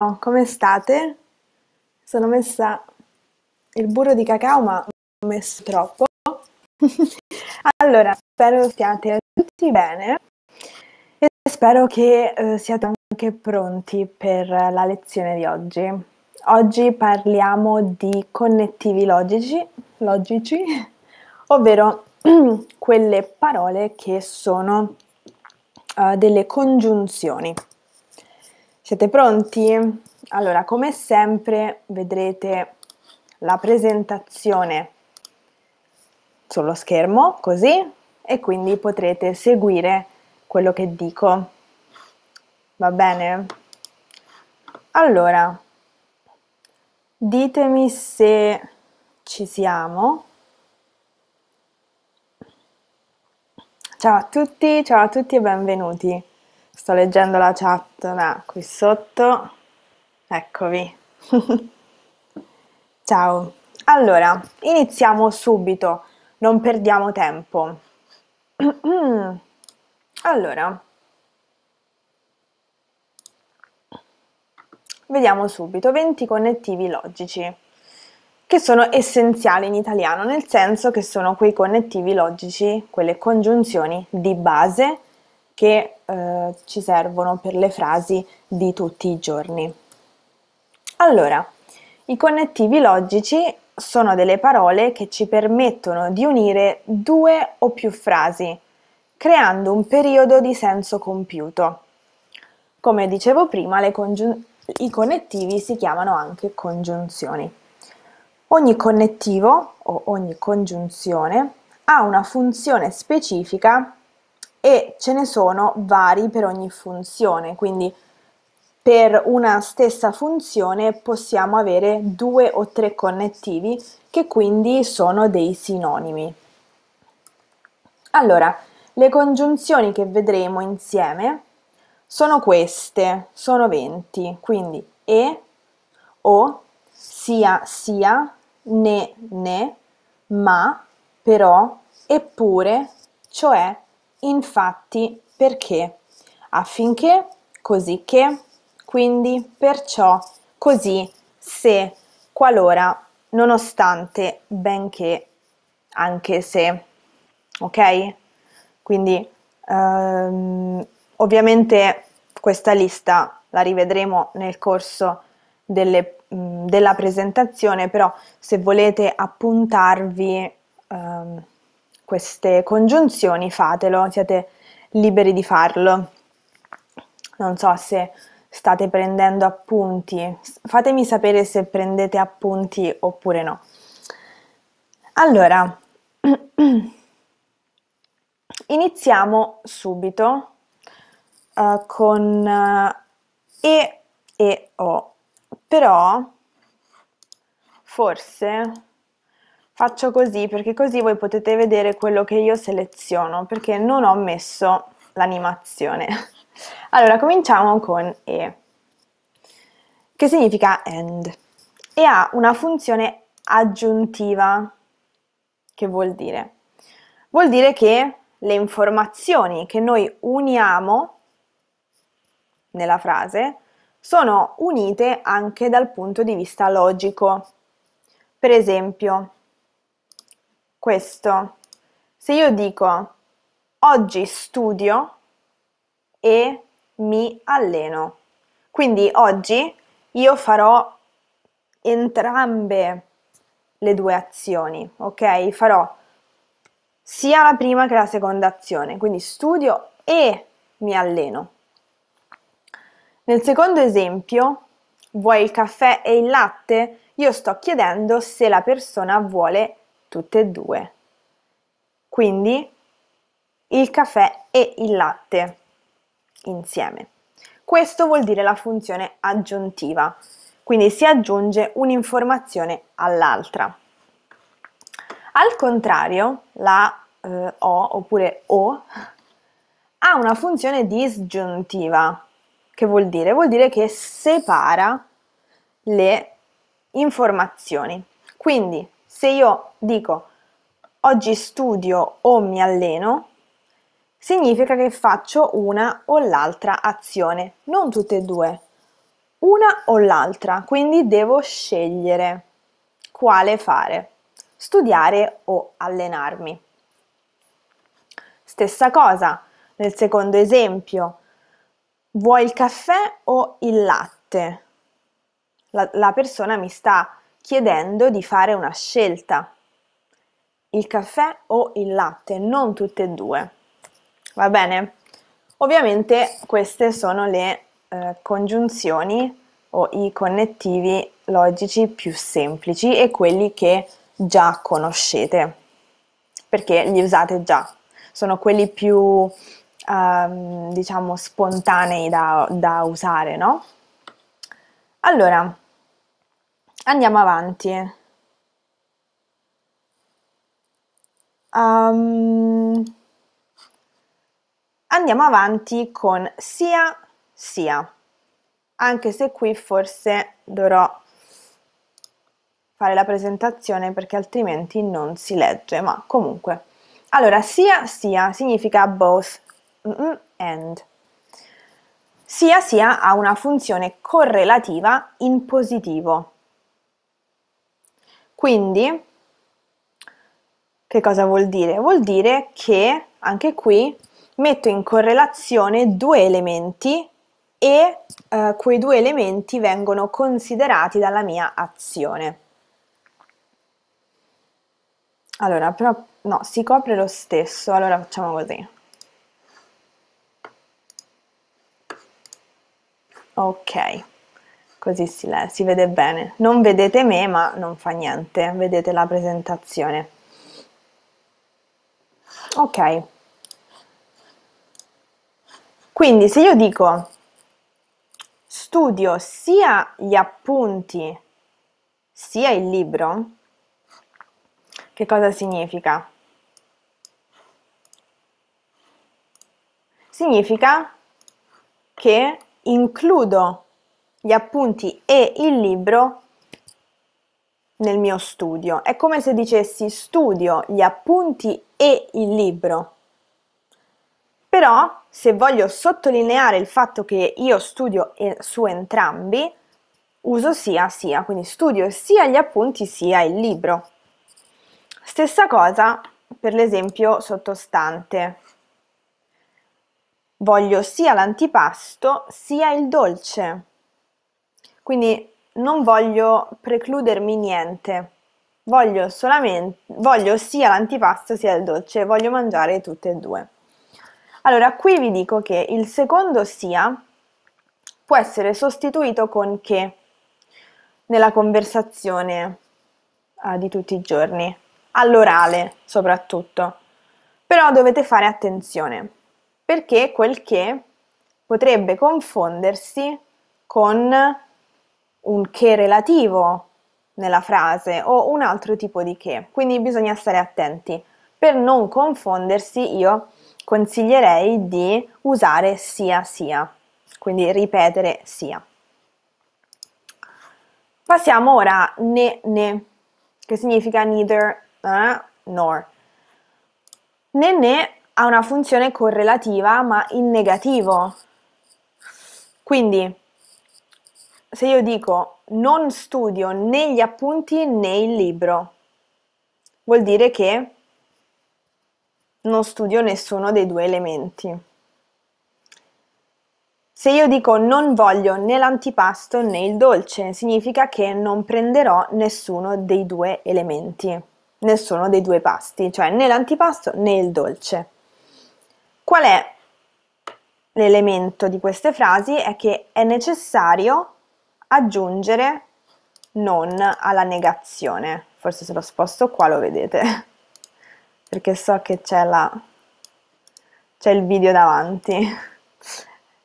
Oh, come state? Sono messa il burro di cacao, ma ho messo troppo. allora, spero stiate tutti bene e spero che eh, siate anche pronti per la lezione di oggi. Oggi parliamo di connettivi logici, logici ovvero quelle parole che sono eh, delle congiunzioni. Siete pronti? Allora, come sempre vedrete la presentazione sullo schermo, così, e quindi potrete seguire quello che dico. Va bene? Allora, ditemi se ci siamo. Ciao a tutti, ciao a tutti e benvenuti. Sto leggendo la chat da qui sotto. Eccovi. Ciao. Allora, iniziamo subito, non perdiamo tempo. allora, vediamo subito 20 connettivi logici, che sono essenziali in italiano, nel senso che sono quei connettivi logici, quelle congiunzioni di base che eh, ci servono per le frasi di tutti i giorni. Allora, i connettivi logici sono delle parole che ci permettono di unire due o più frasi, creando un periodo di senso compiuto. Come dicevo prima, i connettivi si chiamano anche congiunzioni. Ogni connettivo o ogni congiunzione ha una funzione specifica e ce ne sono vari per ogni funzione, quindi per una stessa funzione possiamo avere due o tre connettivi che quindi sono dei sinonimi. Allora, le congiunzioni che vedremo insieme sono queste, sono 20, quindi e, o, sia, sia, ne, ne, ma, però, eppure, cioè, infatti, perché, affinché, così che, quindi, perciò, così, se, qualora, nonostante, benché, anche se, ok? Quindi, ehm, ovviamente questa lista la rivedremo nel corso delle, mh, della presentazione, però se volete appuntarvi... Ehm, queste congiunzioni fatelo, siete liberi di farlo. Non so se state prendendo appunti, fatemi sapere se prendete appunti oppure no. Allora, iniziamo subito uh, con uh, E e O, però forse Faccio così perché così voi potete vedere quello che io seleziono perché non ho messo l'animazione. Allora cominciamo con E che significa AND e ha una funzione aggiuntiva che vuol dire? Vuol dire che le informazioni che noi uniamo nella frase sono unite anche dal punto di vista logico. Per esempio, questo. Se io dico oggi studio e mi alleno. Quindi oggi io farò entrambe le due azioni, ok? Farò sia la prima che la seconda azione, quindi studio e mi alleno. Nel secondo esempio, vuoi il caffè e il latte? Io sto chiedendo se la persona vuole tutte e due. Quindi il caffè e il latte insieme. Questo vuol dire la funzione aggiuntiva, quindi si aggiunge un'informazione all'altra. Al contrario, la eh, O oppure O ha una funzione disgiuntiva, che vuol dire? Vuol dire che separa le informazioni. Quindi se io dico oggi studio o mi alleno, significa che faccio una o l'altra azione, non tutte e due, una o l'altra, quindi devo scegliere quale fare, studiare o allenarmi. Stessa cosa nel secondo esempio, vuoi il caffè o il latte? La, la persona mi sta chiedendo di fare una scelta, il caffè o il latte, non tutte e due. Va bene? Ovviamente queste sono le eh, congiunzioni o i connettivi logici più semplici e quelli che già conoscete, perché li usate già. Sono quelli più, ehm, diciamo, spontanei da, da usare, no? Allora, andiamo avanti. Um, andiamo avanti con sia, sia, anche se qui forse dovrò fare la presentazione perché altrimenti non si legge, ma comunque. Allora, sia, sia significa both and. Sia, sia ha una funzione correlativa in positivo quindi, che cosa vuol dire? Vuol dire che anche qui metto in correlazione due elementi e eh, quei due elementi vengono considerati dalla mia azione. Allora, però, no, si copre lo stesso, allora facciamo così. Ok così si, si vede bene. Non vedete me, ma non fa niente, vedete la presentazione. Ok. Quindi se io dico studio sia gli appunti sia il libro, che cosa significa? Significa che includo gli appunti e il libro nel mio studio. È come se dicessi studio gli appunti e il libro. Però se voglio sottolineare il fatto che io studio su entrambi, uso sia sia, quindi studio sia gli appunti sia il libro. Stessa cosa per l'esempio sottostante. Voglio sia l'antipasto sia il dolce. Quindi non voglio precludermi niente, voglio, solamente, voglio sia l'antipasto sia il dolce, voglio mangiare tutte e due. Allora, qui vi dico che il secondo sia può essere sostituito con che nella conversazione eh, di tutti i giorni, all'orale soprattutto. Però dovete fare attenzione, perché quel che potrebbe confondersi con un che relativo nella frase o un altro tipo di che, quindi bisogna stare attenti. Per non confondersi io consiglierei di usare sia sia, quindi ripetere sia. Passiamo ora a ne ne, che significa neither eh, nor. Ne ne ha una funzione correlativa ma in negativo. Quindi se io dico non studio né gli appunti né il libro, vuol dire che non studio nessuno dei due elementi. Se io dico non voglio né l'antipasto né il dolce, significa che non prenderò nessuno dei due elementi, nessuno dei due pasti, cioè né l'antipasto né il dolce. Qual è l'elemento di queste frasi? È che è necessario aggiungere non alla negazione. Forse se lo sposto qua lo vedete, perché so che c'è la... c'è il video davanti.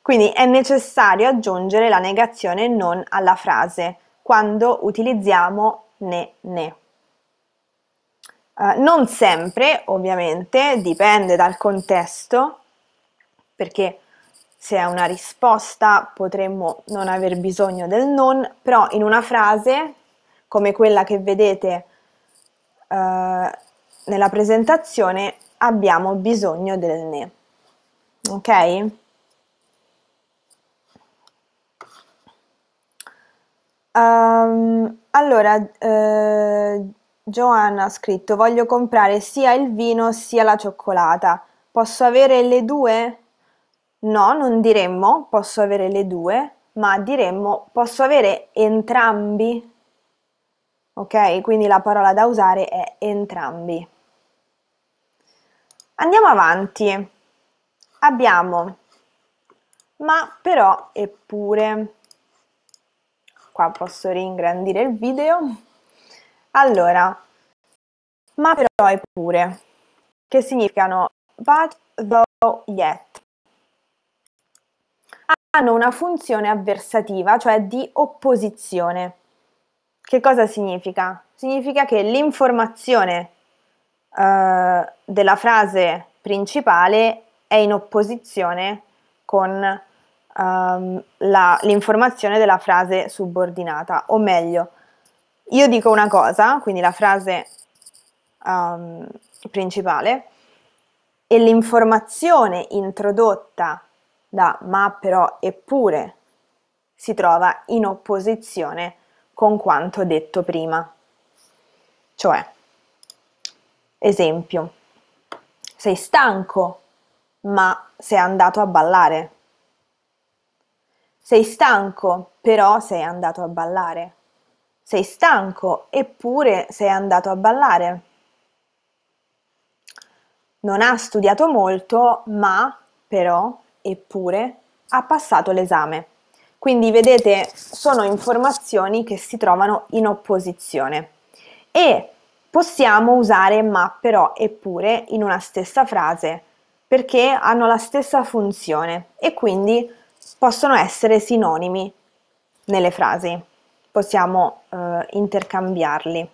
Quindi è necessario aggiungere la negazione non alla frase quando utilizziamo né né. Uh, eh, non sempre, ovviamente, dipende dal contesto, perché se è una risposta potremmo non aver bisogno del non, però in una frase come quella che vedete eh, nella presentazione abbiamo bisogno del ne. Ok? Um, allora, eh, Joanna ha scritto, voglio comprare sia il vino sia la cioccolata. Posso avere le due? No, non diremmo posso avere le due, ma diremmo posso avere entrambi. Ok? Quindi la parola da usare è entrambi. Andiamo avanti. Abbiamo ma, però, eppure. Qua posso ringrandire il video. Allora, ma però eppure, che significano but, though, yet hanno una funzione avversativa, cioè di opposizione. Che cosa significa? Significa che l'informazione eh, della frase principale è in opposizione con ehm, la, l'informazione della frase subordinata, o meglio, io dico una cosa, quindi la frase ehm, principale, e l'informazione introdotta da ma però eppure si trova in opposizione con quanto detto prima. Cioè, esempio, sei stanco ma sei andato a ballare. Sei stanco però sei andato a ballare. Sei stanco eppure sei andato a ballare. Non ha studiato molto ma però eppure ha passato l'esame. Quindi vedete, sono informazioni che si trovano in opposizione. E possiamo usare ma però eppure in una stessa frase, perché hanno la stessa funzione e quindi possono essere sinonimi nelle frasi. Possiamo eh, intercambiarli.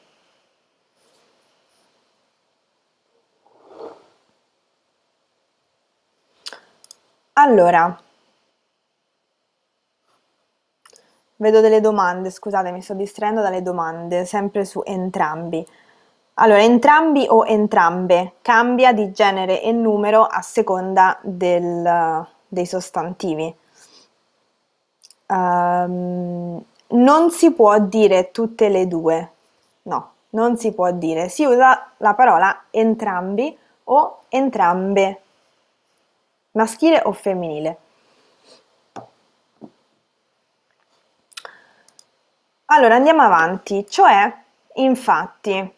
Allora, vedo delle domande, scusate, mi sto distraendo dalle domande, sempre su entrambi. Allora, entrambi o entrambe cambia di genere e numero a seconda del, dei sostantivi. Um, non si può dire tutte le due, no, non si può dire. Si usa la parola entrambi o entrambe maschile o femminile. Allora andiamo avanti, cioè, infatti,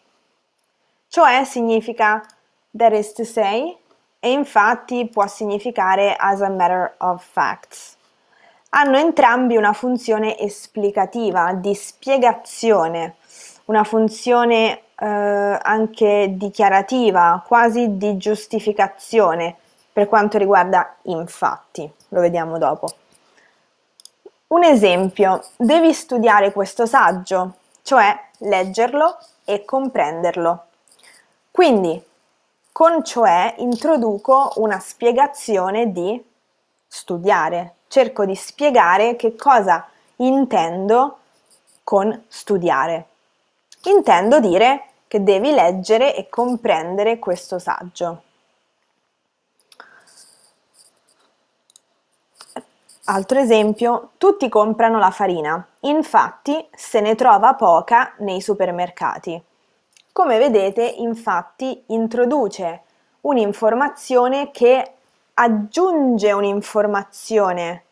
cioè significa that is to say e infatti può significare as a matter of facts. Hanno entrambi una funzione esplicativa, di spiegazione, una funzione eh, anche dichiarativa, quasi di giustificazione per quanto riguarda infatti, lo vediamo dopo. Un esempio, devi studiare questo saggio, cioè leggerlo e comprenderlo. Quindi, con cioè introduco una spiegazione di studiare, cerco di spiegare che cosa intendo con studiare. Intendo dire che devi leggere e comprendere questo saggio. Altro esempio, tutti comprano la farina, infatti se ne trova poca nei supermercati. Come vedete, infatti, introduce un'informazione che aggiunge un'informazione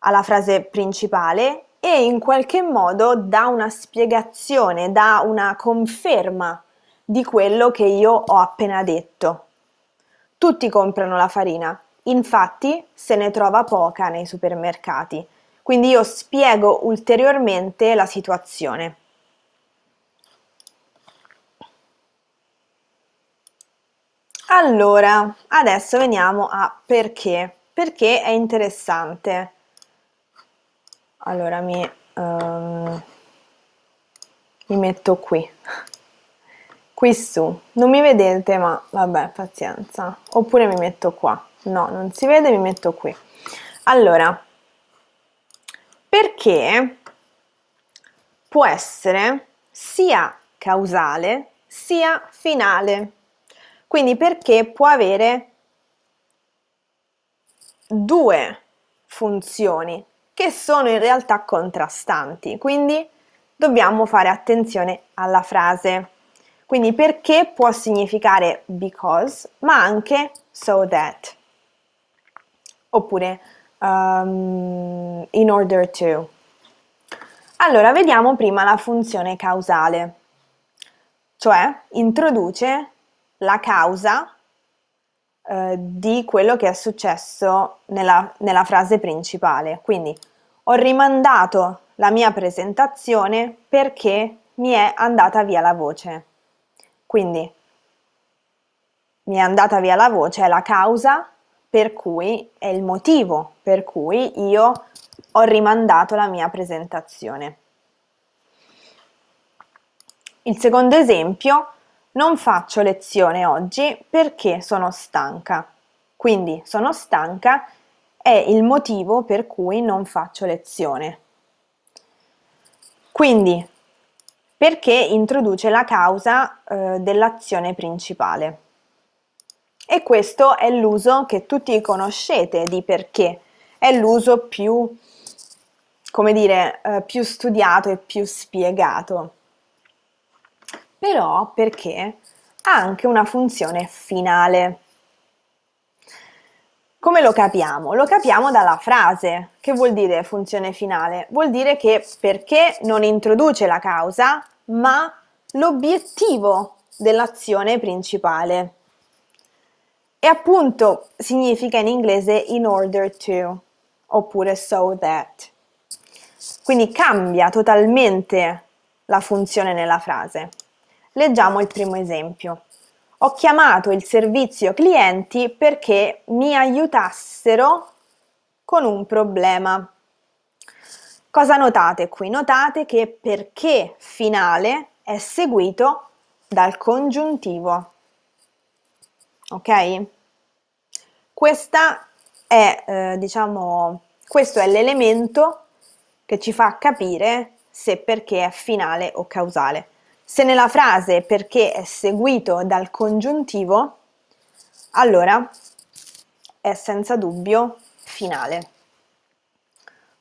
alla frase principale e in qualche modo dà una spiegazione, dà una conferma di quello che io ho appena detto. Tutti comprano la farina, Infatti se ne trova poca nei supermercati, quindi io spiego ulteriormente la situazione. Allora, adesso veniamo a perché. Perché è interessante. Allora, mi, um, mi metto qui. Qui su. Non mi vedete, ma vabbè, pazienza. Oppure mi metto qua no non si vede mi metto qui allora perché può essere sia causale sia finale quindi perché può avere due funzioni che sono in realtà contrastanti quindi dobbiamo fare attenzione alla frase quindi perché può significare because ma anche so that oppure um, in order to. Allora, vediamo prima la funzione causale, cioè introduce la causa eh, di quello che è successo nella, nella frase principale. Quindi ho rimandato la mia presentazione perché mi è andata via la voce. Quindi mi è andata via la voce è la causa per cui è il motivo per cui io ho rimandato la mia presentazione. Il secondo esempio, non faccio lezione oggi perché sono stanca. Quindi sono stanca è il motivo per cui non faccio lezione. Quindi, perché introduce la causa eh, dell'azione principale. E questo è l'uso che tutti conoscete di perché, è l'uso più, come dire, eh, più studiato e più spiegato. Però perché ha anche una funzione finale. Come lo capiamo? Lo capiamo dalla frase. Che vuol dire funzione finale? Vuol dire che perché non introduce la causa, ma l'obiettivo dell'azione principale. E appunto significa in inglese in order to oppure so that. Quindi cambia totalmente la funzione nella frase. Leggiamo il primo esempio. Ho chiamato il servizio clienti perché mi aiutassero con un problema. Cosa notate qui? Notate che perché finale è seguito dal congiuntivo ok? Questa è, eh, diciamo, questo è l'elemento che ci fa capire se perché è finale o causale. Se nella frase perché è seguito dal congiuntivo, allora è senza dubbio finale.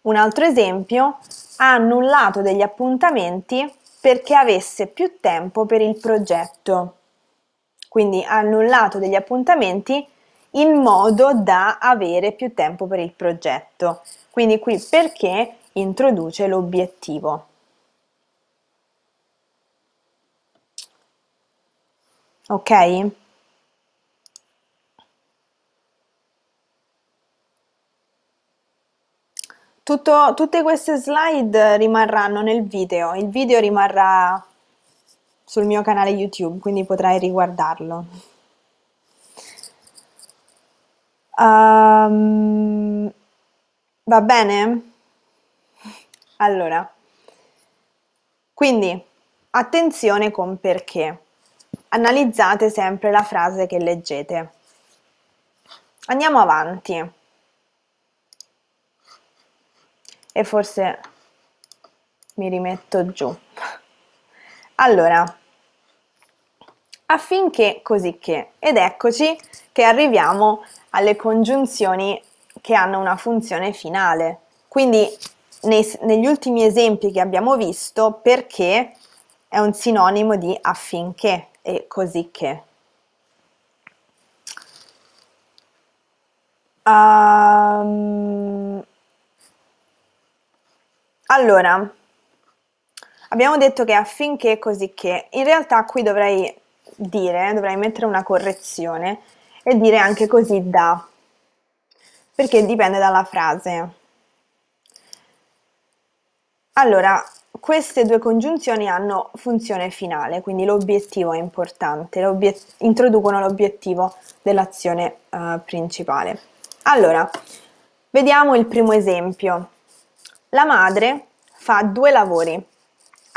Un altro esempio, ha annullato degli appuntamenti perché avesse più tempo per il progetto quindi annullato degli appuntamenti in modo da avere più tempo per il progetto. Quindi qui perché introduce l'obiettivo. Ok? Tutto, tutte queste slide rimarranno nel video, il video rimarrà sul mio canale YouTube, quindi potrai riguardarlo. Um, va bene? Allora, quindi attenzione con perché. Analizzate sempre la frase che leggete. Andiamo avanti. E forse mi rimetto giù. Allora, affinché così che. Ed eccoci che arriviamo alle congiunzioni che hanno una funzione finale. Quindi nei, negli ultimi esempi che abbiamo visto, perché è un sinonimo di affinché e così che. Um, allora, Abbiamo detto che affinché cosicché, in realtà qui dovrei dire, dovrei mettere una correzione e dire anche così da, perché dipende dalla frase. Allora, queste due congiunzioni hanno funzione finale, quindi l'obiettivo è importante, l'obiet- introducono l'obiettivo dell'azione uh, principale. Allora, vediamo il primo esempio. La madre fa due lavori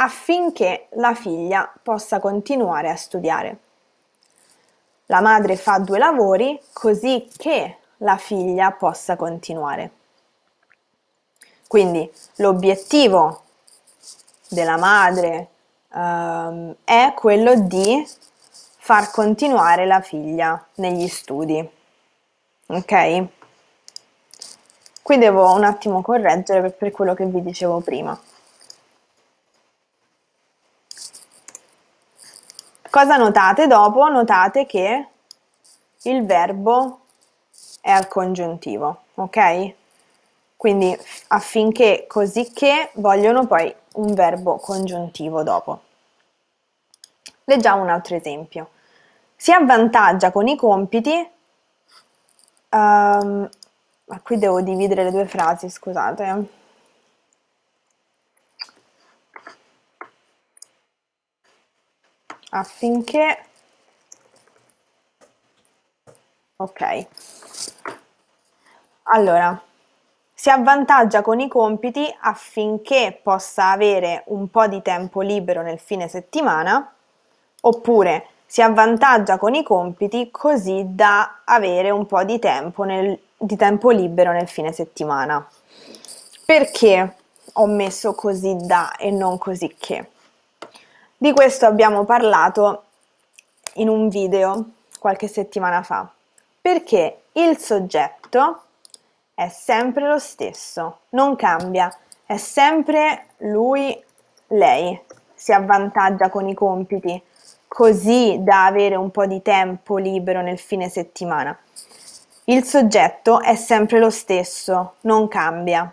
affinché la figlia possa continuare a studiare. La madre fa due lavori così che la figlia possa continuare. Quindi l'obiettivo della madre ehm, è quello di far continuare la figlia negli studi. Ok? Qui devo un attimo correggere per quello che vi dicevo prima. Cosa notate dopo? Notate che il verbo è al congiuntivo, ok? Quindi affinché, così che, vogliono poi un verbo congiuntivo dopo. Leggiamo un altro esempio. Si avvantaggia con i compiti... Um, ma qui devo dividere le due frasi, scusate. Eh. affinché ok allora si avvantaggia con i compiti affinché possa avere un po' di tempo libero nel fine settimana oppure si avvantaggia con i compiti così da avere un po' di tempo, nel, di tempo libero nel fine settimana. Perché ho messo così da e non così che? Di questo abbiamo parlato in un video qualche settimana fa, perché il soggetto è sempre lo stesso, non cambia, è sempre lui, lei, si avvantaggia con i compiti, così da avere un po' di tempo libero nel fine settimana. Il soggetto è sempre lo stesso, non cambia.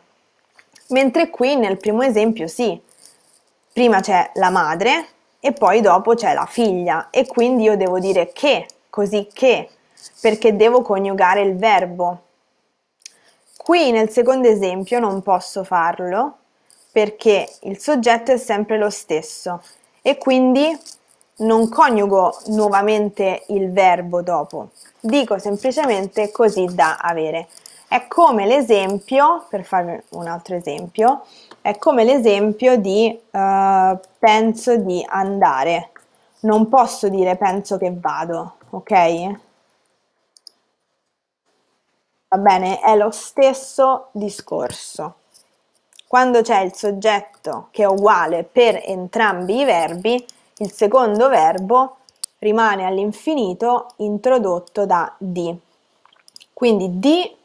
Mentre qui nel primo esempio sì, prima c'è la madre, e poi dopo c'è la figlia e quindi io devo dire che, così che, perché devo coniugare il verbo. Qui nel secondo esempio non posso farlo perché il soggetto è sempre lo stesso e quindi non coniugo nuovamente il verbo dopo, dico semplicemente così da avere. È come l'esempio, per fare un altro esempio, è come l'esempio di uh, penso di andare. Non posso dire penso che vado, ok? Va bene, è lo stesso discorso. Quando c'è il soggetto che è uguale per entrambi i verbi, il secondo verbo rimane all'infinito introdotto da di. Quindi di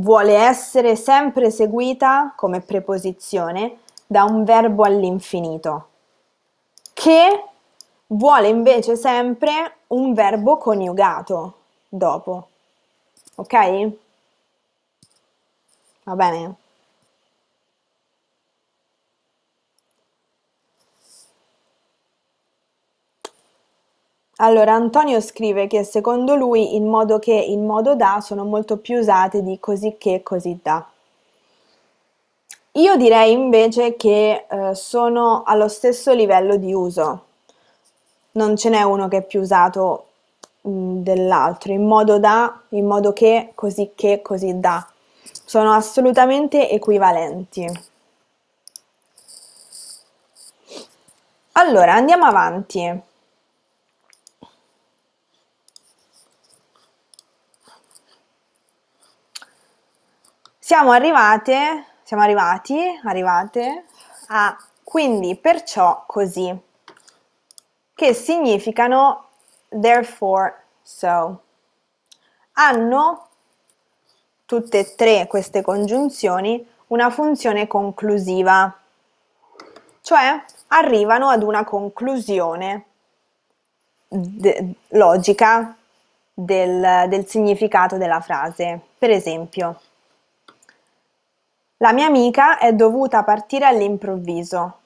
vuole essere sempre seguita come preposizione da un verbo all'infinito, che vuole invece sempre un verbo coniugato dopo. Ok? Va bene? Allora, Antonio scrive che secondo lui in modo che e in modo da sono molto più usate di così che così da. Io direi invece che eh, sono allo stesso livello di uso. Non ce n'è uno che è più usato mh, mm, dell'altro, in modo da, in modo che, così che, così da. Sono assolutamente equivalenti. Allora, andiamo avanti. Siamo arrivate, siamo arrivati, arrivate a quindi perciò così, che significano therefore so. Hanno tutte e tre queste congiunzioni una funzione conclusiva, cioè arrivano ad una conclusione de logica del, del significato della frase. Per esempio, la mia amica è dovuta partire all'improvviso,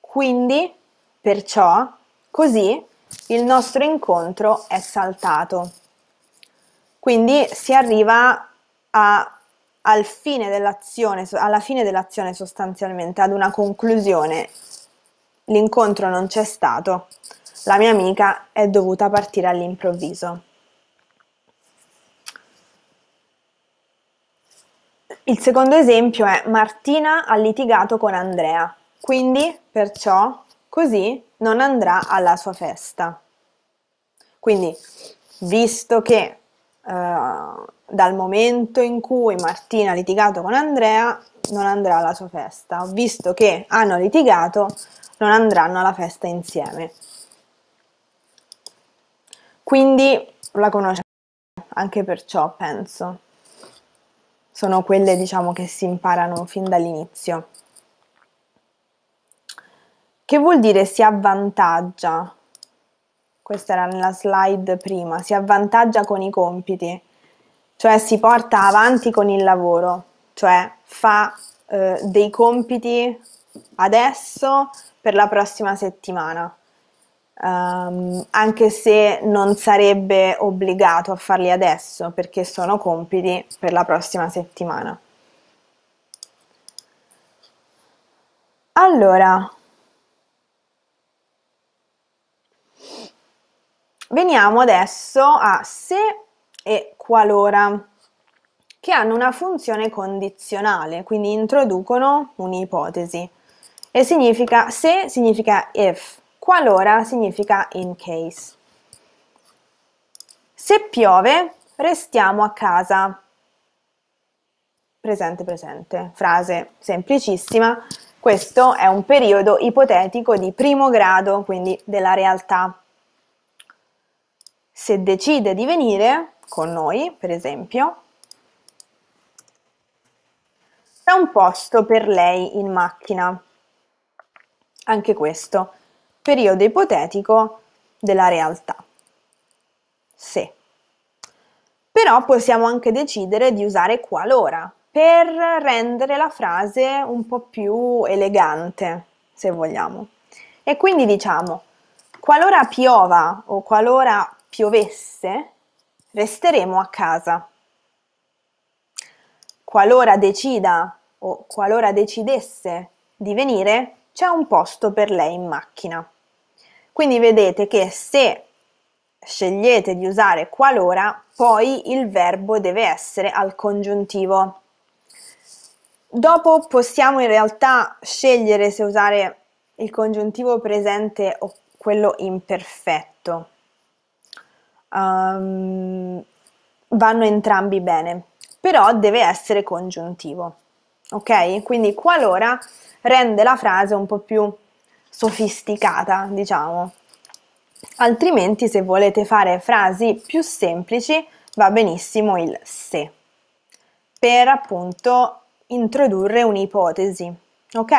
quindi, perciò, così, il nostro incontro è saltato. Quindi si arriva a, al fine alla fine dell'azione sostanzialmente, ad una conclusione. L'incontro non c'è stato, la mia amica è dovuta partire all'improvviso. Il secondo esempio è Martina ha litigato con Andrea, quindi, perciò, così non andrà alla sua festa. Quindi, visto che Uh, dal momento in cui Martina ha litigato con Andrea non andrà alla sua festa, visto che hanno litigato non andranno alla festa insieme. Quindi la conosciamo anche perciò, penso sono quelle diciamo, che si imparano fin dall'inizio. Che vuol dire si avvantaggia? Questa era nella slide prima, si avvantaggia con i compiti, cioè si porta avanti con il lavoro, cioè fa eh, dei compiti adesso per la prossima settimana. Um, anche se non sarebbe obbligato a farli adesso perché sono compiti per la prossima settimana. Allora, veniamo adesso a se e qualora, che hanno una funzione condizionale, quindi introducono un'ipotesi. E significa se significa if, qualora significa in case. Se piove, restiamo a casa. Presente, presente. Frase semplicissima. Questo è un periodo ipotetico di primo grado, quindi della realtà. Se decide di venire con noi, per esempio, c'è un posto per lei in macchina. Anche questo periodo ipotetico della realtà. Se. Però possiamo anche decidere di usare qualora per rendere la frase un po' più elegante, se vogliamo. E quindi diciamo, qualora piova o qualora piovesse, resteremo a casa. Qualora decida o qualora decidesse di venire, c'è un posto per lei in macchina. Quindi vedete che se scegliete di usare qualora, poi il verbo deve essere al congiuntivo. Dopo possiamo in realtà scegliere se usare il congiuntivo presente o quello imperfetto. Um, vanno entrambi bene, però deve essere congiuntivo ok? Quindi qualora rende la frase un po' più sofisticata, diciamo. Altrimenti se volete fare frasi più semplici va benissimo il se per appunto introdurre un'ipotesi, ok?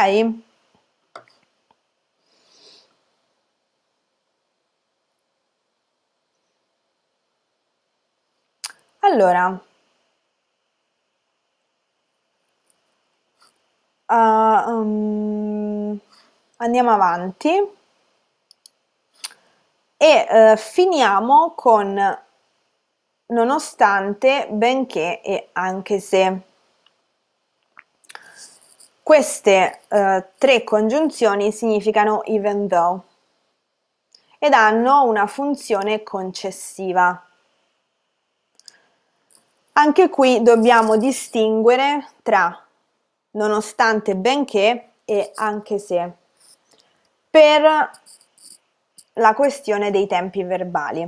Allora, uh, um, andiamo avanti e uh, finiamo con nonostante, benché e anche se. Queste uh, tre congiunzioni significano even though ed hanno una funzione concessiva. Anche qui dobbiamo distinguere tra nonostante, benché e anche se, per la questione dei tempi verbali.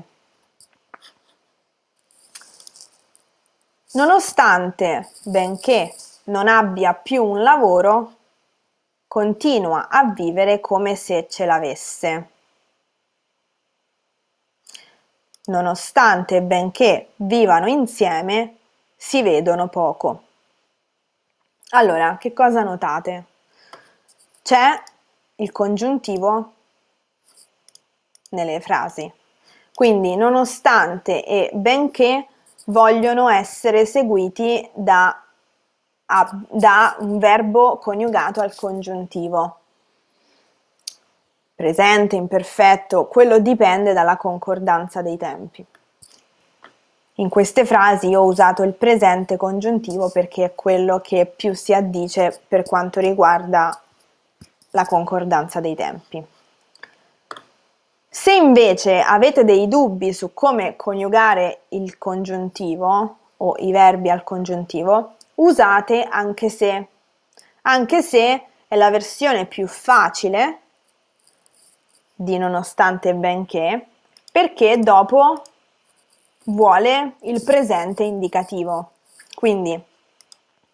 Nonostante, benché non abbia più un lavoro, continua a vivere come se ce l'avesse. Nonostante, benché vivano insieme, si vedono poco. Allora, che cosa notate? C'è il congiuntivo nelle frasi. Quindi, nonostante e benché vogliono essere seguiti da, a, da un verbo coniugato al congiuntivo. Presente, imperfetto, quello dipende dalla concordanza dei tempi. In queste frasi ho usato il presente congiuntivo perché è quello che più si addice per quanto riguarda la concordanza dei tempi. Se invece avete dei dubbi su come coniugare il congiuntivo o i verbi al congiuntivo, usate anche se. Anche se è la versione più facile di nonostante benché, perché dopo vuole il presente indicativo. Quindi,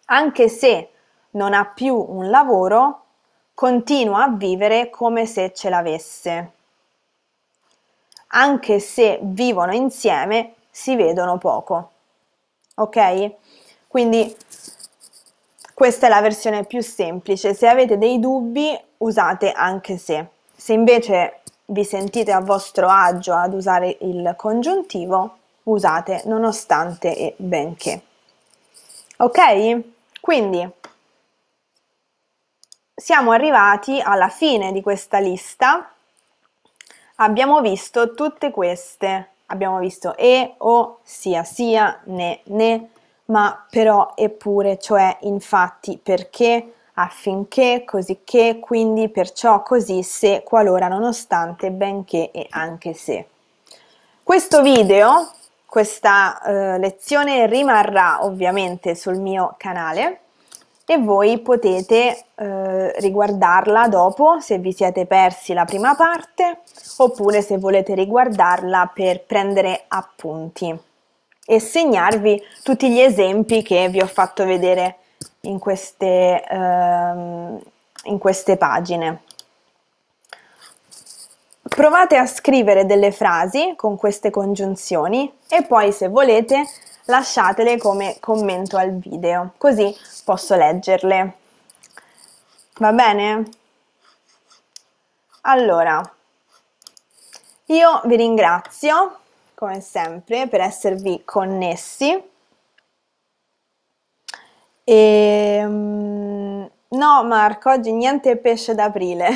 anche se non ha più un lavoro, continua a vivere come se ce l'avesse. Anche se vivono insieme, si vedono poco. Ok? Quindi questa è la versione più semplice. Se avete dei dubbi, usate anche se. Se invece vi sentite a vostro agio ad usare il congiuntivo, usate nonostante e benché. Ok? Quindi siamo arrivati alla fine di questa lista. Abbiamo visto tutte queste. Abbiamo visto e, o, sia, sia, ne, ne, ma però, eppure, cioè, infatti, perché, affinché, così che, quindi, perciò, così, se, qualora, nonostante, benché e anche se. Questo video questa eh, lezione rimarrà ovviamente sul mio canale e voi potete eh, riguardarla dopo se vi siete persi la prima parte oppure se volete riguardarla per prendere appunti e segnarvi tutti gli esempi che vi ho fatto vedere in queste, ehm, in queste pagine. Provate a scrivere delle frasi con queste congiunzioni e poi se volete lasciatele come commento al video, così posso leggerle. Va bene? Allora, io vi ringrazio come sempre per esservi connessi e ehm, no Marco oggi niente pesce d'aprile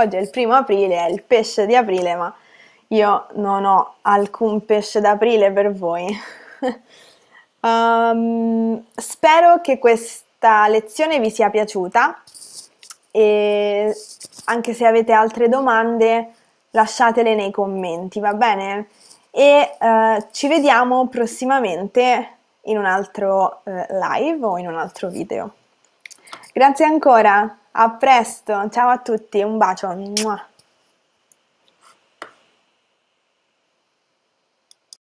Oggi è il primo aprile, è il pesce di aprile, ma io non ho alcun pesce d'aprile per voi. um, spero che questa lezione vi sia piaciuta e anche se avete altre domande lasciatele nei commenti, va bene? E uh, ci vediamo prossimamente in un altro uh, live o in un altro video. Grazie ancora! A presto, ciao a tutti, un bacio.